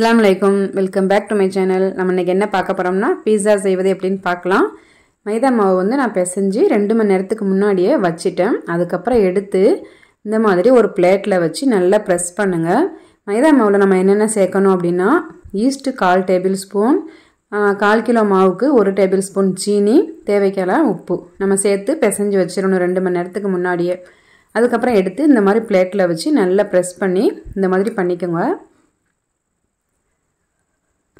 அஸ்லாம் வலைக்கும் welcome back to my channel நம்ம இன்றைக்கி என்ன பார்க்க போகிறோம்னா பீஸா செய்வது எப்படின்னு பார்க்கலாம் மைதா மாவு வந்து நான் பிசைஞ்சு ரெண்டு மணி நேரத்துக்கு முன்னாடியே வச்சுட்டேன் அதுக்கப்புறம் எடுத்து இந்த மாதிரி ஒரு பிளேட்டில் வச்சு நல்லா ப்ரெஸ் பண்ணுங்கள் மைதா மாவில் நம்ம என்னென்ன சேர்க்கணும் அப்படின்னா ஈஸ்ட்டு கால் டேபிள் ஸ்பூன் கால் கிலோ மாவுக்கு ஒரு டேபிள் ஸ்பூன் சீனி தேவைக்கெல்லாம் உப்பு நம்ம சேர்த்து பிசைஞ்சு வச்சிடணும் ரெண்டு மணி நேரத்துக்கு முன்னாடியே அதுக்கப்புறம் எடுத்து இந்த மாதிரி பிளேட்டில் வச்சு நல்லா ப்ரெஸ் பண்ணி இந்த மாதிரி பண்ணிக்கோங்க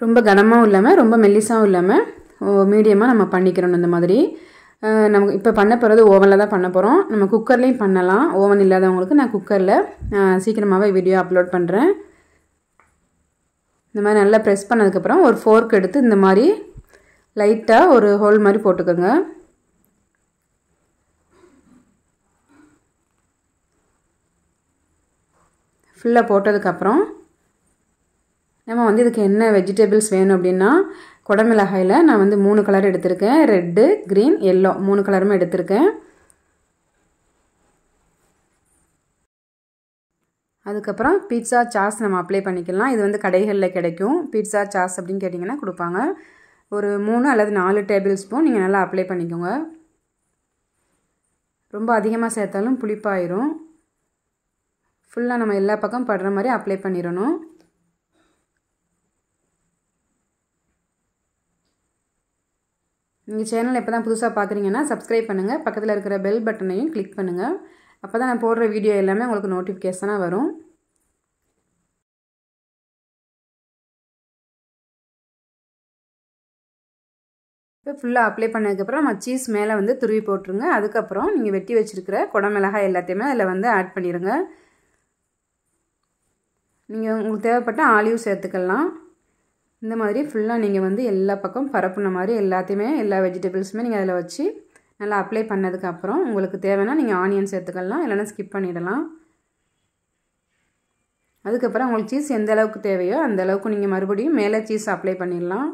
ரொம்ப கனமாகவும் இல்லாமல் ரொம்ப மெல்லிசாகவும் இல்லாமல் மீடியமாக நம்ம பண்ணிக்கிறோம் இந்த மாதிரி நம்ம இப்போ பண்ண போகிறது ஓவனில் தான் பண்ண போகிறோம் நம்ம குக்கர்லேயும் பண்ணலாம் ஓவன் இல்லாதவங்களுக்கு நான் குக்கரில் சீக்கிரமாகவே வீடியோ அப்லோட் பண்ணுறேன் இந்த மாதிரி நல்லா ப்ரெஸ் பண்ணதுக்கப்புறம் ஒரு ஃபோர்க் எடுத்து இந்த மாதிரி லைட்டாக ஒரு ஹோல் மாதிரி போட்டுக்கோங்க ஃபுல்லாக போட்டதுக்கப்புறம் நம்ம வந்து இதுக்கு என்ன வெஜிடபிள்ஸ் வேணும் அப்படின்னா குடமிளகாயில் நான் வந்து மூணு கலர் எடுத்திருக்கேன் ரெட்டு க்ரீன் எல்லோ மூணு கலருமே எடுத்திருக்கேன் அதுக்கப்புறம் பீட்சா சாஸ் நம்ம அப்ளை பண்ணிக்கலாம் இது வந்து கடைகளில் கிடைக்கும் பீட்சா சாஸ் அப்படின்னு கேட்டிங்கன்னா கொடுப்பாங்க ஒரு மூணு அல்லது நாலு டேபிள் ஸ்பூன் நீங்கள் நல்லா அப்ளை பண்ணிக்கோங்க ரொம்ப அதிகமாக சேர்த்தாலும் புளிப்பாயிரும் ஃபுல்லாக நம்ம எல்லா பக்கம் படுற மாதிரி அப்ளை பண்ணிடணும் நீங்கள் சேனல் இப்போ தான் புதுசாக பார்க்குறீங்கன்னா சப்ஸ்கிரைப் பண்ணுங்கள் பக்கத்தில் இருக்கிற பெல் பட்டனையும் கிளிக் பண்ணுங்கள் அப்போ தான் நான் போடுற வீடியோ எல்லாமே உங்களுக்கு நோட்டிஃபிகேஷனாக வரும் இப்போ ஃபுல்லாக அப்ளை பண்ணதுக்கப்புறம் நம்ம சீஸ் மேலே வந்து துருவி போட்டுருங்க அதுக்கப்புறம் நீங்கள் வெட்டி வச்சுருக்கிற குடமிளகாய் எல்லாத்தையுமே அதில் வந்து ஆட் பண்ணிடுங்க நீங்கள் உங்களுக்கு தேவைப்பட்ட ஆலிவ் சேர்த்துக்கலாம் இந்த மாதிரி ஃபுல்லாக நீங்கள் வந்து எல்லா பக்கம் பரப்புன மாதிரி எல்லாத்தையுமே எல்லா வெஜிடபிள்ஸுமே நீங்கள் அதில் வச்சு நல்லா அப்ளை பண்ணதுக்கப்புறம் உங்களுக்கு தேவைன்னா நீங்கள் ஆனியன் சேர்த்துக்கலாம் இல்லைன்னா ஸ்கிப் பண்ணிடலாம் அதுக்கப்புறம் உங்களுக்கு சீஸ் எந்த அளவுக்கு தேவையோ அந்த அளவுக்கு நீங்கள் மறுபடியும் மேலே சீஸ் அப்ளை பண்ணிடலாம்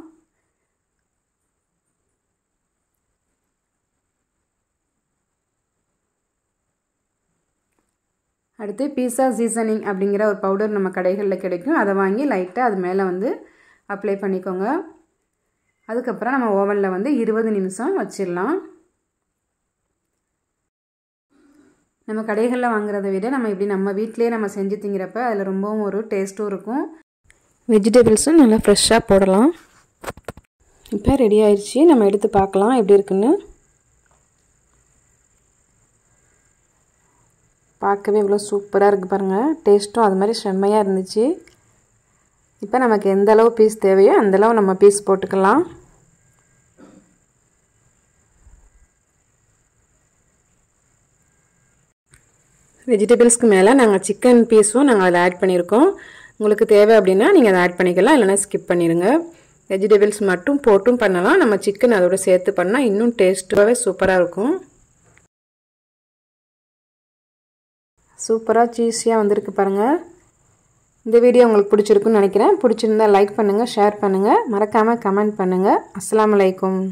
அடுத்து பீஸா சீசனிங் அப்படிங்கிற ஒரு பவுடர் நம்ம கடைகளில் கிடைக்கும் அதை வாங்கி லைட்டாக அது மேலே வந்து அப்ளை பண்ணிக்கோங்க அதுக்கப்புறம் நம்ம ஓவனில் வந்து இருபது நிமிஷம் வச்சிடலாம் நம்ம கடைகளில் வாங்குறத விட நம்ம இப்படி நம்ம வீட்டிலே நம்ம செஞ்சு திங்கிறப்ப அதில் ரொம்பவும் ஒரு டேஸ்ட்டும் இருக்கும் வெஜிடபிள்ஸும் நல்லா ஃப்ரெஷ்ஷாக போடலாம் இப்போ ரெடி ஆயிடுச்சு நம்ம எடுத்து பார்க்கலாம் எப்படி இருக்குன்னு பார்க்கவே இவ்வளோ சூப்பராக இருக்குது பாருங்கள் டேஸ்ட்டும் அது மாதிரி செம்மையாக இருந்துச்சு இப்போ நமக்கு எந்த அளவு பீஸ் தேவையோ அந்தளவு நம்ம பீஸ் போட்டுக்கலாம் வெஜிடபிள்ஸ்க்கு மேலே நாங்கள் சிக்கன் பீஸும் நாங்கள் அதில் ஆட் பண்ணியிருக்கோம் உங்களுக்கு தேவை அப்படின்னா நீங்கள் அதை ஆட் பண்ணிக்கலாம் இல்லைனா ஸ்கிப் பண்ணிடுங்க வெஜிடபிள்ஸ் மட்டும் போட்டும் பண்ணலாம் நம்ம சிக்கன் அதோட சேர்த்து பண்ணால் இன்னும் டேஸ்ட்டாகவே சூப்பராக இருக்கும் சூப்பராக சீஸியாக வந்திருக்கு பாருங்கள் இந்த வீடியோ உங்களுக்கு பிடிச்சிருக்குன்னு நினைக்கிறேன் பிடிச்சிருந்தா லைக் பண்ணுங்கள் ஷேர் பண்ணுங்கள் மறக்காமல் கமெண்ட் பண்ணுங்கள் அஸ்லாம் வலைக்கம்